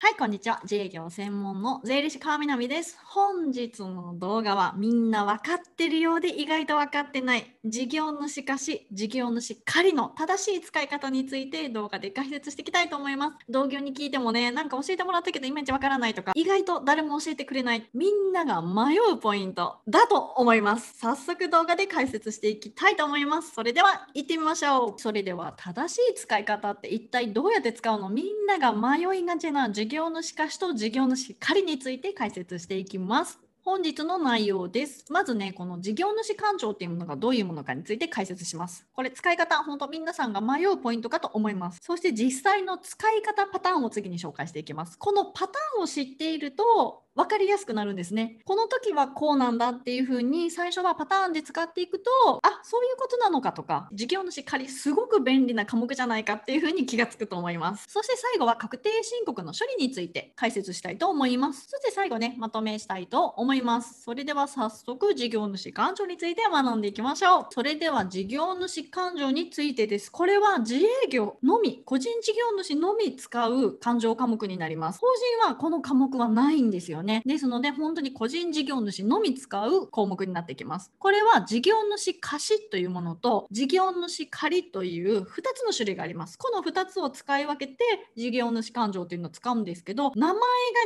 はい、こんにちは。自営業専門の税理士川南です。本日の動画はみんな分かってるようで意外と分かってない事業主かし事業主狩りの正しい使い方について動画で解説していきたいと思います。同業に聞いてもね、なんか教えてもらったけどいまいち分からないとか、意外と誰も教えてくれないみんなが迷うポイントだと思います。早速動画で解説していきたいと思います。それでは行ってみましょう。それでは正しい使い方って一体どうやって使うのみんなが迷いがちな事業事業主可視と事業主仮について解説していきます。本日の内容です。まずね、この事業主勘定っていうものがどういうものかについて解説します。これ使い方、本当皆さんが迷うポイントかと思います。そして実際の使い方パターンを次に紹介していきます。このパターンを知っていると、分かりやすくなるんですね。この時はこうなんだっていう風に最初はパターンで使っていくとあそういうことなのかとか事業主仮すごく便利な科目じゃないかっていう風に気がつくと思います。そして最後は確定申告の処理について解説したいと思います。そして最後ねまとめしたいと思います。います。それでは早速事業主勘定について学んでいきましょう。それでは事業主勘定についてです。これは自営業のみ、個人事業主のみ使う勘定科目になります。法人はこの科目はないんですよね。ですので本当に個人事業主のみ使う項目になってきます。これは事業主貸というものと事業主借という2つの種類があります。この2つを使い分けて事業主勘定というのを使うんですけど、名前が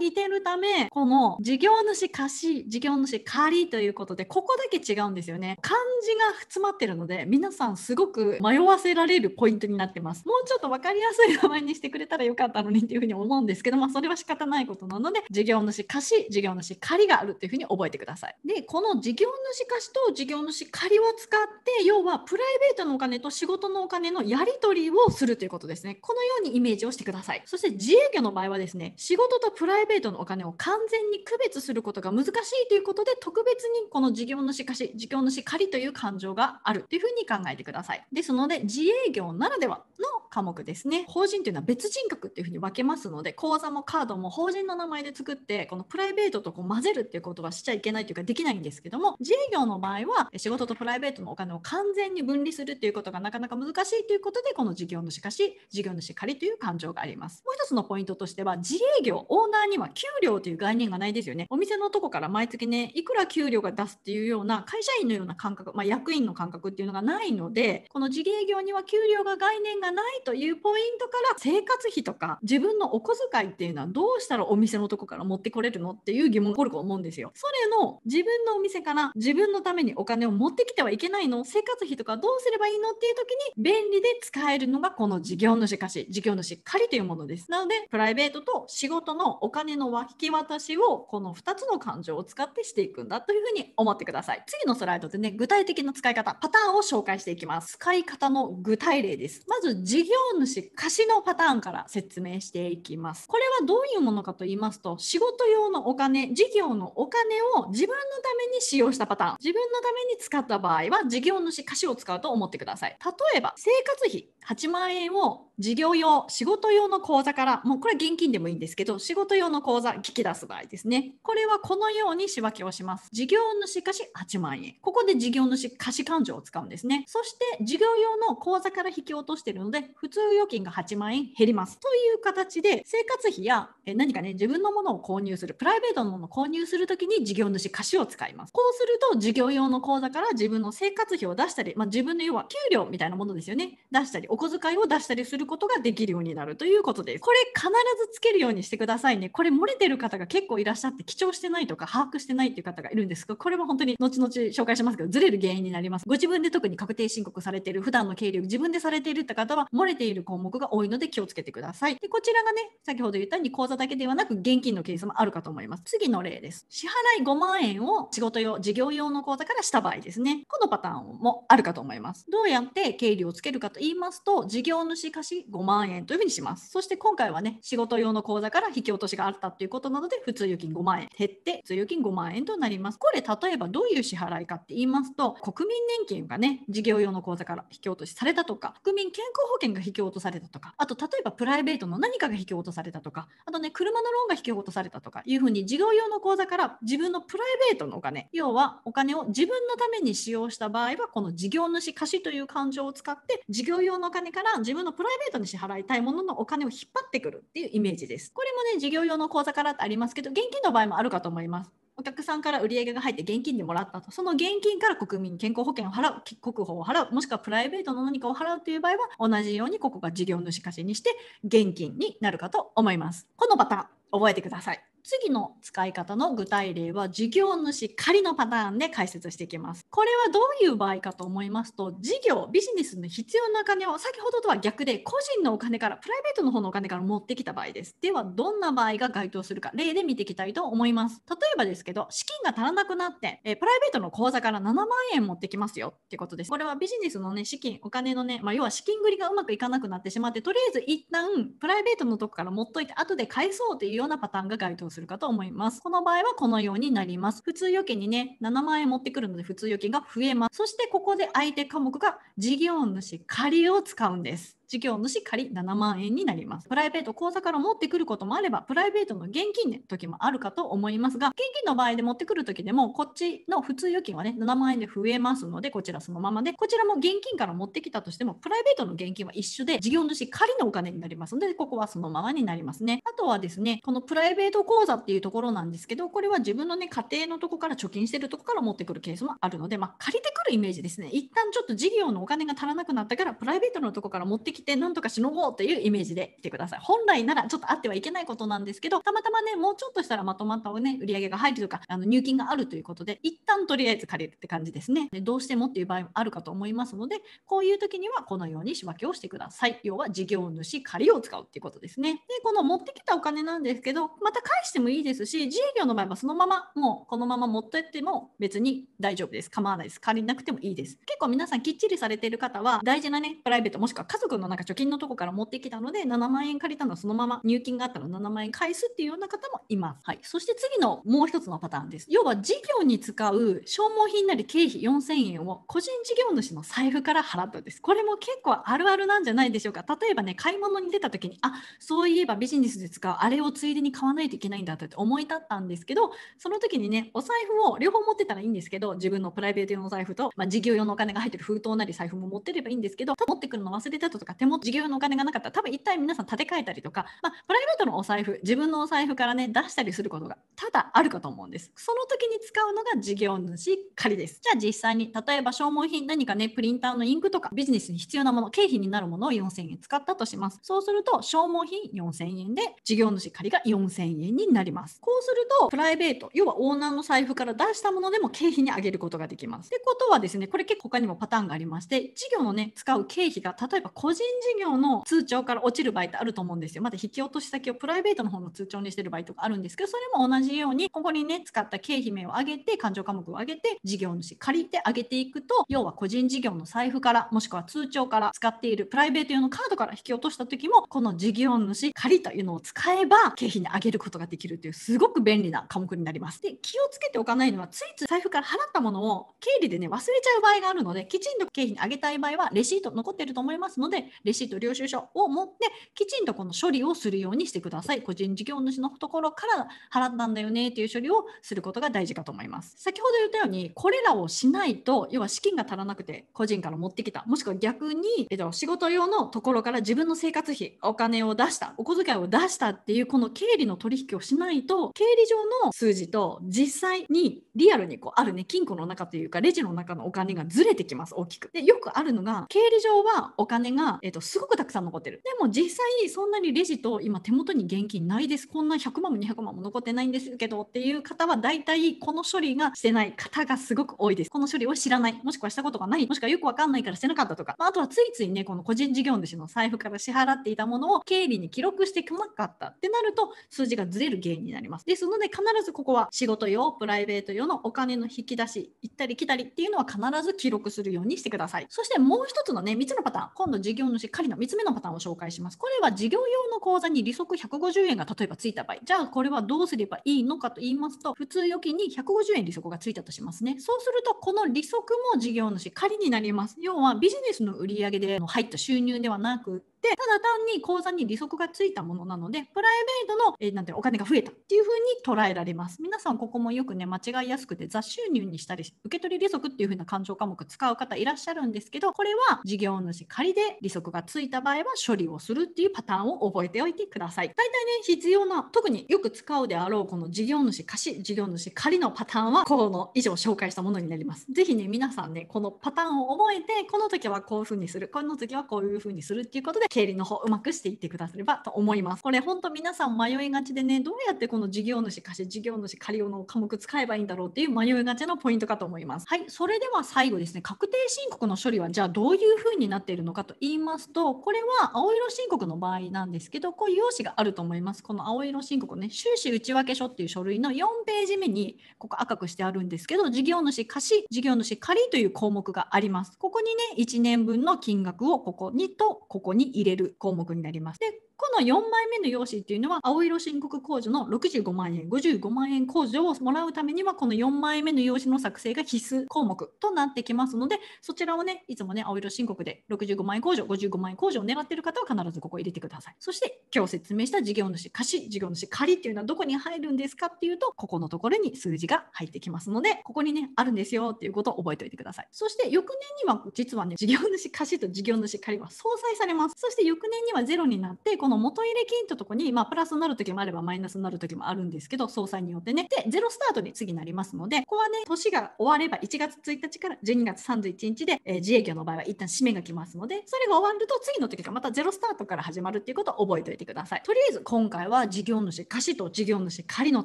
似てるため、この事業主貸事業主仮ということでここだけ違うんですよね漢字が詰まってるので皆さんすごく迷わせられるポイントになってますもうちょっと分かりやすい名前にしてくれたらよかったのにっていうふうに思うんですけどまあそれは仕方ないことなので事業主貸事業主仮があるっていうふうに覚えてくださいでこの事業主貸と事業主仮を使って要はプライベートのお金と仕事のお金のやり取りをするということですねこのようにイメージをしてくださいそして自営業の場合はですね仕事とプライベートのお金を完全に区別することが難しいということで特別にこの事業主貸し事業主借りという感情があるというふうに考えてくださいですので自営業ならではの科目ですね法人というのは別人格っていうふうに分けますので口座もカードも法人の名前で作ってこのプライベートとこう混ぜるっていうことはしちゃいけないというかできないんですけども自営業の場合は仕事とプライベートのお金を完全に分離するっていうことがなかなか難しいということでこの事業主貸し事業主借りという感情がありますもう一つのポイントとしては自営業オーナーには給料という概念がないですよねお店のとこからから毎月ねいくら給料が出すっていうような会社員のような感覚、まあ、役員の感覚っていうのがないのでこの自営業には給料が概念がないというポイントから生活費とか自分のお小遣いっていうのはどうしたらお店のとこから持ってこれるのっていう疑問が起こると思うんですよ。それの自分のお店から自分のためにお金を持ってきてはいけないの生活費とかどうすればいいのっていう時に便利で使えるのがこの事業主貸し事業主借りというものです。なのでプライベートと仕事のお金の引き渡しをこの2つの感情を使ってしていくんだというふうに思ってください。次のスライドでね、具体的な使い方、パターンを紹介していきます。使い方の具体例です。まず、事業主、貸しのパターンから説明していきます。これはどういうものかと言いますと、仕事用のお金、事業のお金を自分のために使用したパターン、自分のために使った場合は、事業主、貸しを使うと思ってください。例えば、生活費、8万円を事業用、仕事用の口座から、もうこれは現金でもいいんですけど、仕事用の口座、聞き出す場合ですね。これはこのように仕分けをします。事業主貸し8万円。ここで事業主貸し勘定を使うんですね。そして、事業用の口座から引き落としているので、普通預金が8万円減ります。という形で、生活費や何かね、自分のものを購入する、プライベートのものを購入するときに事業主貸しを使います。こうすると、事業用の口座から自分の生活費を出したり、まあ、自分の要は給料みたいなものですよね。出したり、お小遣いを出したりすることができるようになるということです。これ必ずつけるようにしてくださいね。これ漏れてる方が結構いらっしゃって、記帳してないとか把握してないっていう方がいるんですが、これは本当に後々紹介しますけど、ずれる原因になります。ご自分で特に確定申告されてる、普段の経理を自分でされているって方は、漏れている項目が多いので気をつけてください。で、こちらがね、先ほど言ったように口座だけではなく、現金のケースもあるかと思います。次の例です。支払い5万円を仕事用、事業用の口座からした場合ですね。このパターンもあるかと思います。どうやって経理をつけるかと言いますと事業主貸5万円というふうにしますそして今回はね仕事用の口座から引き落としがあったということなので普通預金5万円減って普通預金5万円となりますこれ例えばどういう支払いかって言いますと国民年金がね事業用の口座から引き落としされたとか国民健康保険が引き落とされたとかあと例えばプライベートの何かが引き落とされたとかあとね車のローンが引き落とされたとかいうふうに事業用の口座から自分のプライベートのお金要はお金を自分のために使用した場合はこの事業主貸しという感情を使って事業用の金から自分のプライベートに支払いたいもののお金を引っ張ってくるっていうイメージです。これもね、事業用の口座からってありますけど、現金の場合もあるかと思います。お客さんから売上が入って現金でもらったとその現金から国民健康保険を払う国保を払うもしくはプライベートの何かを払うという場合は同じようにここが事業主貸しにして現金になるかと思いますこのパターン覚えてください次の使い方の具体例は事業主仮のパターンで解説していきます。これはどういう場合かと思いますと事業ビジネスの必要なお金を先ほどとは逆で個人のお金からプライベートの方のお金から持ってきた場合です。ではどんな場合が該当するか例で見ていきたいと思います。例えばですけど資金が足らなくなってえプライベートの口座から7万円持ってきますよってことです。これはビジネスのね資金お金のね、まあ、要は資金繰りがうまくいかなくなってしまってとりあえず一旦プライベートのとこから持っといて後で返そうというようなパターンが該当する。するかと思います。この場合はこのようになります。普通預金にね、7万円持ってくるので普通預金が増えます。そしてここで相手科目が事業主、仮を使うんです。事業主仮7万円になります。プライベート口座から持ってくることもあれば、プライベートの現金の時もあるかと思いますが、現金の場合で持ってくる時でも、こっちの普通預金はね、7万円で増えますので、こちらそのままで、こちらも現金から持ってきたとしても、プライベートの現金は一緒で、事業主仮のお金になりますので、ここはそのままになりますね。あとはですね、このプライベート口座っていうところなんですけど、これは自分のね、家庭のとこから貯金してるとこから持ってくるケースもあるので、まあ、借りてくるイメージですね。一旦ちょっと事業のお金が足らなくなったから、プライベートのとこから持ってきて何とかしのごうというイメージでいてください本来ならちょっとあってはいけないことなんですけどたまたまねもうちょっとしたらまとまったおね売り上げが入るとかあの入金があるということで一旦とりあえず借りるって感じですねでどうしてもっていう場合もあるかと思いますのでこういう時にはこのように仕分けをしてください要は事業主借りを使うっていうことですねでこの持ってきたお金なんですけどまた返してもいいですし自営業の場合はそのままもうこのまま持ってっても別に大丈夫です構わないです借りなくてもいいです結構皆さんきっちりされている方は大事なねプライベートもしくは家族のなんか貯金のとこから持ってきたので7万円借りたのそのまま入金があったら7万円返すっていうような方もいます。はい、そして次のもう一つのパターンです。要は事業に使う消耗品なり経費4000円を個人事業主の財布から払ったんです。これも結構あるあるなんじゃないでしょうか。例えばね買い物に出た時にあそういえばビジネスで使うあれをついでに買わないといけないんだって思い立ったんですけどその時にねお財布を両方持ってたらいいんですけど自分のプライベート用の財布と、まあ、事業用のお金が入ってる封筒なり財布も持ってればいいんですけど持ってくるの忘れたとか手元事業のお金がなかったら多分一体皆さん立て替えたりとか、まあ、プライベートのお財布自分のお財布からね出したりすることが多々あるかと思うんですその時に使うのが事業主借りですじゃあ実際に例えば消耗品何かねプリンターのインクとかビジネスに必要なもの経費になるものを4000円使ったとしますそうすると消耗品4000円で事業主借りが4000円になりますこうするとプライベート要はオーナーの財布から出したものでも経費に上げることができますってことはですねこれ結構他にもパターンがありまして事業のね使う経費が例えば個人人事業の通帳から落ちる場合ってあると思うんですよ。まだ引き落とし先をプライベートの方の通帳にしてる場合とかあるんですけど、それも同じように、ここにね、使った経費名を上げて、勘定科目を上げて、事業主借りて上げていくと、要は個人事業の財布から、もしくは通帳から使っているプライベート用のカードから引き落とした時も、この事業主借りというのを使えば、経費に上げることができるという、すごく便利な科目になります。で、気をつけておかないのは、ついつい財布から払ったものを経理でね、忘れちゃう場合があるので、きちんと経費に上げたい場合は、レシート残ってると思いますので、レシート領収書を持ってきちんとこの処理をするようにしてください個人事業主のところから払ったんだよねっていう処理をすることが大事かと思います先ほど言ったようにこれらをしないと要は資金が足らなくて個人から持ってきたもしくは逆に、えっと、仕事用のところから自分の生活費お金を出したお小遣いを出したっていうこの経理の取引をしないと経理上の数字と実際にリアルにこうあるね金庫の中というかレジの中のお金がずれてきます大きく。でよくあるのが経理上はお金がえーと、すごくたくさん残ってる。でも実際そんなにレジと今手元に現金ないです。こんな100万も200万も残ってないんですけどっていう方は大体この処理がしてない方がすごく多いです。この処理を知らない、もしくはしたことがない、もしくはよくわかんないからしてなかったとか、まあ、あとはついついね、この個人事業主の財布から支払っていたものを経理に記録してこなかったってなると数字がずれる原因になります。ですので必ずここは仕事用、プライベート用のお金の引き出し、行ったり来たりっていうのは必ず記録するようにしてください。そしてもう一つのね、3つのパターン、今度事業業のしっりの3つ目のパターンを紹介します。これは事業用の口座に利息150円が例えばついた場合、じゃあこれはどうすればいいのかと言いますと、普通預金に150円利息がついたとしますね。そうすると、この利息も事業主、仮になります。要はビジネスの売上での入った収入ではなく、ただ単に口座に利息がついたものなので、プライベートの、えー、なんてお金が増えたっていうふうに捉えられます。皆さん、ここもよくね、間違いやすくて、雑収入にしたり、受取利息っていうふうな勘定科目使う方いらっしゃるんですけど、これは事業主仮で利息がついた場合は処理をするっていうパターンを覚えておいてください。大体ね、必要な、特によく使うであろう、この事業主貸し、事業主仮のパターンは、この以上紹介したものになります。ぜひね、皆さんね、このパターンを覚えて、この時はこういうふうにする、この時はこういうふうにするっていうことで、経理の方うまくしていってくださればと思います。これ本当皆さん迷いがちでねどうやってこの事業主貸し事業主借りの科目使えばいいんだろうっていう迷いがちのポイントかと思います。はいそれでは最後ですね確定申告の処理はじゃあどういう風になっているのかと言いますとこれは青色申告の場合なんですけどこういう用紙があると思います。この青色申告ね収支内訳書っていう書類の4ページ目にここ赤くしてあるんですけど事業主貸し事業主借りという項目があります。ここにね1年分の金額をここにとここに入入れる項目になります。でこの4枚目の用紙っていうのは青色申告控除の65万円55万円控除をもらうためにはこの4枚目の用紙の作成が必須項目となってきますのでそちらをねいつもね青色申告で65万円控除55万円控除を狙っている方は必ずここ入れてくださいそして今日説明した事業主貸し事業主借りっていうのはどこに入るんですかっていうとここのところに数字が入ってきますのでここにねあるんですよっていうことを覚えておいてくださいそして翌年には実はね事業主貸しと事業主借りは相殺されますそして翌年にはゼロになってこの元入れ金ってとこに、まあ、プラスになる時もあればマイナスになる時もあるんですけど、総裁によってね。で、ゼロスタートに次なりますので、ここはね、年が終われば1月1日から12月31日で、えー、自営業の場合は一旦締めがきますので、それが終わると次の時がまたゼロスタートから始まるっていうことを覚えておいてください。とりあえず今回は事業主貸しと事業主借りの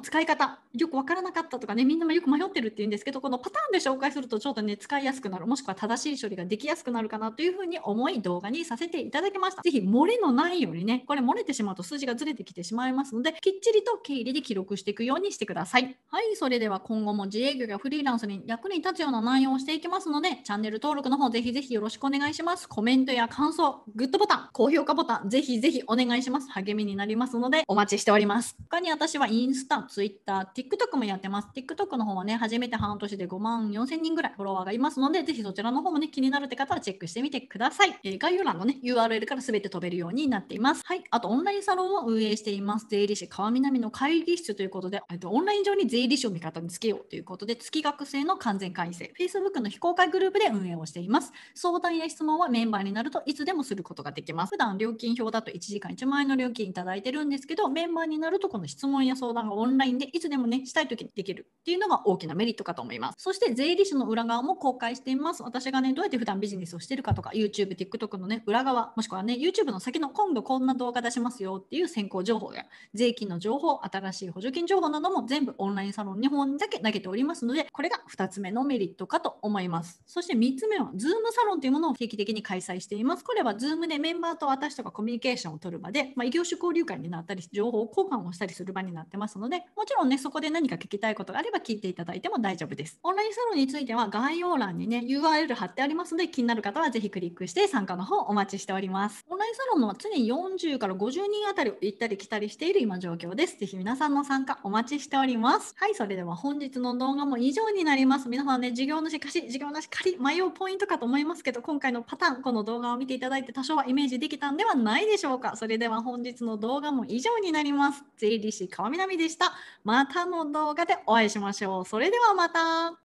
使い方、よくわからなかったとかね、みんなもよく迷ってるっていうんですけど、このパターンで紹介するとちょっとね、使いやすくなる、もしくは正しい処理ができやすくなるかなというふうに思い動画にさせていただきました。ぜひ漏れのないようにね、これ漏れてしまうと数字がずれてきてしまいますのできっちりと経理で記録していくようにしてくださいはいそれでは今後も自営業やフリーランスに役に立つような内容をしていきますのでチャンネル登録の方ぜひぜひよろしくお願いしますコメントや感想グッドボタン高評価ボタンぜひぜひお願いします励みになりますのでお待ちしております他に私はインスタ Twitter TikTok もやってます TikTok の方はね初めて半年で5万4000人ぐらいフォロワーがいますのでぜひそちらの方もね気になるって方はチェックしてみてください、えー、概要欄のね URL から全て飛べるようになっていますはいあとオンラインサロンを運営しています。税理士川南の会議室ということで、とオンライン上に税理士を味方につけようということで、月額制の完全改正、Facebook の非公開グループで運営をしています。相談や質問はメンバーになるといつでもすることができます。普段料金表だと1時間1万円の料金いただいてるんですけど、メンバーになるとこの質問や相談がオンラインでいつでもね、したい時にできるっていうのが大きなメリットかと思います。そして税理士の裏側も公開しています。私がね、どうやって普段ビジネスをしてるかとか、YouTube、TikTok のね、裏側、もしくはね、YouTube の先の今度こんな動画が出しますよっていう先行情報や税金の情報、新しい補助金情報なども全部オンラインサロン2本だけ投げておりますので、これが2つ目のメリットかと思います。そして3つ目は、Zoom サロンというものを定期的に開催しています。これは Zoom でメンバーと私とかコミュニケーションを取る場で、まあ、異業種交流会になったり、情報交換をしたりする場になってますので、もちろんね、そこで何か聞きたいことがあれば聞いていただいても大丈夫です。オンラインサロンについては概要欄にね、URL 貼ってありますので、気になる方はぜひクリックして参加の方お待ちしております。オンラインサロンの常に40から50人あたりを行ったり来たりしている今状況です。ぜひ皆さんの参加お待ちしております。はい、それでは本日の動画も以上になります。皆さんね、事業主かし、事業主かり迷うポイントかと思いますけど、今回のパターン、この動画を見ていただいて多少はイメージできたんではないでしょうか。それでは本日の動画も以上になります。税理士川南でした。またの動画でお会いしましょう。それではまた。